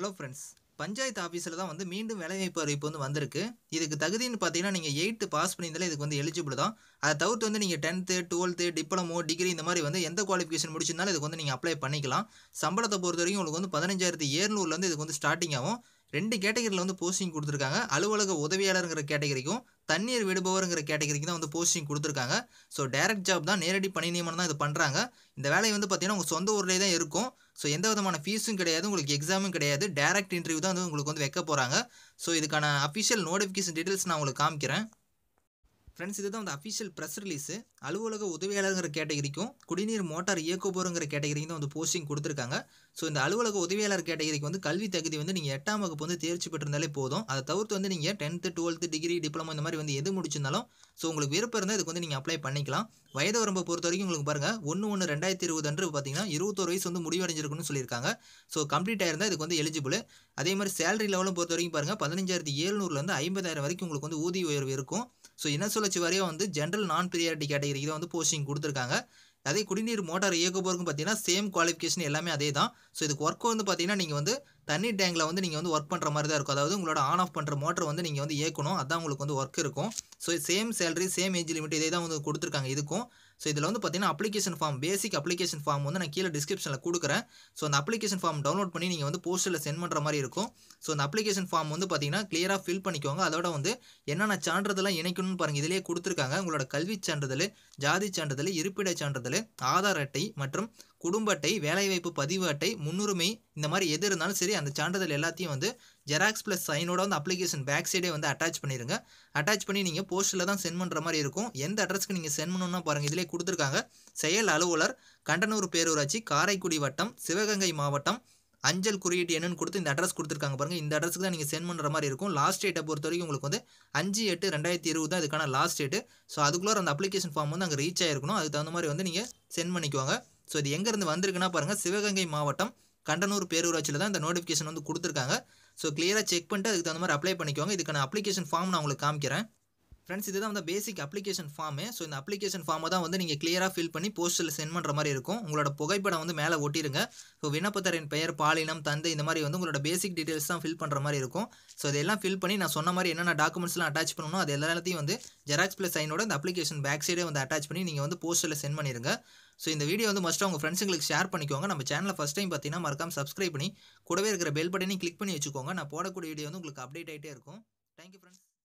hello friends panchayat ஆஃபீஸில் தான் வந்து மீண்டும் வேலைவாய்ப்பு அறிவிப்பு வந்து வந்திருக்கு இதுக்கு தகுதின்னு பார்த்தீங்கன்னா நீங்கள் எயித்து பாஸ் பண்ணியிருந்தாலே இதுக்கு வந்து எலிஜிபிள் தான் அதை தவிர்த்து வந்து நீங்கள் டென்த்து டுவெல்த்து டிப்ளமோ டிகிரி இந்த மாதிரி வந்து எந்த குவாலிஃபிகேஷன் முடிச்சிருந்தாலும் இதுக்கு வந்து நீங்கள் அப்ளை பண்ணிக்கலாம் சம்பளத்தை பொறுத்த வரைக்கும் உங்களுக்கு வந்து பதினஞ்சாயிரத்து ஏழ்நூறுலேருந்து இதுக்கு வந்து ஸ்டார்டிங் ஆகும் ரெண்டு கேட்டகரியில் வந்து போஸ்டிங் கொடுத்துருக்காங்க அலுவலக உதவியாளருங்கிற கேட்டகரிக்கும் தண்ணீர் விடுபவருங்கிற கேட்டகரிக்கு தான் வந்து போஸ்டிங் கொடுத்துருக்காங்க ஸோ டைரக்ட் ஜாப் தான் நேரடி பணி நியமனம் தான் இது பண்ணுறாங்க இந்த வேலையை வந்து பார்த்தீங்கன்னா உங்கள் சொந்த ஊர்லேயே தான் இருக்கும் ஸோ எந்த விதமான ஃபீஸும் கிடையாது உங்களுக்கு எக்ஸாமும் கிடையாது டேரக்ட் இன்டர்வியூ தான் வந்து உங்களுக்கு வந்து வைக்க போகிறாங்க ஸோ இதுக்கான அஃபிஷியல் நோட்டிஃபிகேஷன் டீட்டெயில்ஸ் நான் உங்களுக்கு காமிக்கிறேன் ஃப்ரெண்ட்ஸ் இதுதான் வந்து அஃபிஷியல் ப்ரெஸ் ரிலீஸு அலுவலக உதவியாளருங்கிற கேட்டகரிக்கும் குடிநீர் மோட்டார் இயக்கபோருங்கிற கேட்டகரிக்கும் தான் வந்து போஸ்டிங் கொடுத்துருக்காங்க ஸோ இந்த அலுவலக உதவியாளர் கேட்டகரிக்கு வந்து கல்வி தகுதி வந்து நீங்கள் எட்டாம் வகுப்பு வந்து தேர்ச்சி பெற்றிருந்தாலே போதும் அதை தவிர்த்து வந்து நீங்கள் டென்த்து டுவெல்த்து டிகிரி டிப்ளமோ இந்த மாதிரி வந்து எது முடிச்சிருந்தாலும் ஸோ உங்களுக்கு விருப்பம் இருந்தால் இதுக்கு வந்து நீங்கள் அப்ளை பண்ணிக்கலாம் வயது வரம்பை பொறுத்த வரைக்கும் உங்களுக்கு பாருங்கள் ஒன்று ஒன்று ரெண்டாயிரத்தி இருபது அன்று பார்த்தீங்கன்னா இருபத்தோரு வயசு வந்து முடிவடைஞ்சிருக்குன்னு சொல்லியிருக்காங்க ஸோ கம்ப்ளீட் ஆயிருந்தால் இதுக்கு வந்து எலிஜிபிள் அதே மாதிரி சேலரி லெவலும் பொறுத்த வரைக்கும் பாருங்கள் பதினஞ்சாயிரத்தி ஏழ்நூறுலேருந்து ஐம்பதாயிரம் வரைக்கும் உங்களுக்கு வந்து ஊதிய உயர்வு இருக்கும் ஸோ என்ன சொல்லச்சு வரையும் வந்து ஜென்ரல் நான் பிரியாரிட்டி கேட்டகரிக்கு தான் வந்து போஸ்டிங் கொடுத்துருக்காங்க அதே குடிநீர் மோட்டார் போகிறதுக்கும் பார்த்தீங்கன்னா சேம் குவாலிஃபிகேஷன் எல்லாமே அதே தான் ஸோ இதுக்கு ஒர்க் வந்து பார்த்தீங்கன்னா நீங்கள் வந்து தண்ணி டேங்கில் வந்து நீங்கள் வந்து ஒர்க் பண்ணுற மாதிரி தான் இருக்கும் அதாவது உங்களோட ஆன் ஆஃப் பண்ணுற மோட்டர் வந்து நீங்கள் வந்து இயக்கணும் அதான் உங்களுக்கு வந்து ஒர்க் இருக்கும் so same salary same age limit இதே தான் வந்து கொடுத்துருக்காங்க இதுக்கும் ஸோ இதில் வந்து பார்த்தீங்கன்னா application form basic application form வந்து நான் கீழே டிஸ்கிரிப்ஷனில் கொடுக்குறேன் ஸோ அந்த அப்ளிகேஷன் ஃபார்ம் டவுன்லோட் பண்ணி நீங்கள் வந்து போஸ்ட்டில் சென்ட் பண்ணுற மாதிரி இருக்கும் ஸோ அந்த அப்ளிகேஷன் ஃபார்ம் வந்து பார்த்தீங்கன்னா கிளியராக ஃபில் பண்ணிக்கோங்க அதோட வந்து என்னென்ன சான்றிதழெலாம் இணைக்கணும்னு பாருங்கள் இதிலேயே கொடுத்துருக்காங்க உங்களோட கல்விச் சான்றிதழ் ஜாதி சான்றிதழ் இருப்பிட சான்றிதழ் ஆதார் அட்டை மற்றும் குடும்ப அட்டை வேலைவாய்ப்பு பதிவு அட்டை முன்னுரிமை இந்த மாதிரி எது இருந்தாலும் சரி அந்த சான்றிதழ் எல்லாத்தையும் வந்து ஜெராக்ஸ் ப்ளஸ் சைனோட வந்து அப்ளிகேஷன் பேக் சைடே வந்து அட்டாச் பண்ணிடுங்க அட்டாச் பண்ணி நீங்கள் போஸ்ட்டில் தான் சென்ட் பண்ணுற மாதிரி இருக்கும் எந்த அட்ரஸ்க்கு நீங்கள் சென்ட் பண்ணணும்னா பாருங்கள் இதிலே கொடுத்துருக்காங்க செயல் அலுவலர் கண்டனூர் பேரூராட்சி காரைக்குடி வட்டம் சிவகங்கை மாவட்டம் அஞ்சல் குறியீட்டு என்னன்னு கொடுத்து இந்த அட்ரஸ் கொடுத்துருக்காங்க பாருங்கள் இந்த அட்ரஸ்க்கு தான் நீங்கள் சென்ட் பண்ணுற மாதிரி இருக்கும் லாஸ்ட் டேட்டை பொறுத்த வரைக்கும் உங்களுக்கு வந்து அஞ்சு எட்டு ரெண்டாயிரத்தி இருபது தான் இதுக்கான லாஸ்ட் டேட்டு ஸோ அதுக்குள்ளே அந்த அப்ளிகேஷன் ஃபார்ம் வந்து அங்கே ரீச் ஆகிருக்கணும் அதுக்கு தகுந்த மாதிரி வந்து நீங்கள் சென்ட் பண்ணிக்குவாங்க ஸோ இது எங்கேருந்து வந்திருக்குன்னா பாருங்கள் சிவகங்கை மாவட்டம் கண்டனூர் பேரூராட்சியில் தான் இந்த நோட்டிஃபிகேஷன் வந்து கொடுத்துருக்காங்க ஸோ கிளியராக செக் பண்ணிட்டு அதுக்கு தகுந்த மாதிரி அப்ளை பண்ணிக்கோங்க இதுக்கான அப்ளிகேஷன் ஃபார்ம் நான் உங்களுக்கு காமிக்கிறேன் ஃப்ரெண்ட்ஸ் இதுதான் வந்து பேசிக் அப்ளிகேஷன் ஃபார்மு ஸோ இந்த அப்ளிகேஷன் ஃபார்மை தான் வந்து நீங்கள் கிளியராக ஃபில் பண்ணி போஸ்ட்டில் சென்ட் பண்ணுற மாதிரி இருக்கும் உங்களோட புகைப்படம் வந்து மேலே ஒட்டிடுங்க ஸோ விண்ணப்பத்தரின் பெயர் பாலினம் தந்தை இந்த மாதிரி வந்து உங்களோட பேசிக் டீட்டெயில்ஸ் தான் ஃபில் பண்ணுற மாதிரி இருக்கும் ஸோ இதெல்லாம் ஃபில் பண்ணி நான் சொன்ன மாதிரி என்னென்ன டாக்குமெண்ட்ஸ்லாம் அட்டாச் பண்ணணும் அது எல்லாத்தையும் வந்து ஜெராக்ஸ் ப்ளஸ் சைனோட இந்த அப்ளிகேஷன் பேக் சைடே வந்து அட்டாச் பண்ணி நீங்கள் வந்து போஸ்ட்டில் சென்ட் பண்ணிடுங்க ஸோ இந்த வீடியோ வந்து மஸ்ட்டாக உங்கள் ஃப்ரெண்ட்ஸுங்களுக்கு ஷேர் பண்ணிக்கோங்க நம்ம சேனலில் ஃபஸ்ட் டைம் பார்த்தீங்கன்னா மறக்காம சப்ஸ்கிரைப் பண்ணி கூடவே இருக்கிற பெல் பட்டனையும் கிளிக் பண்ணி வச்சுக்கோங்க நான் போடக்கூடிய வீடியோ வந்து உங்களுக்கு அப்டேட் ஆகிட்டே இருக்கும் தேங்க்யூ ஃப்ரெண்ட்ஸ்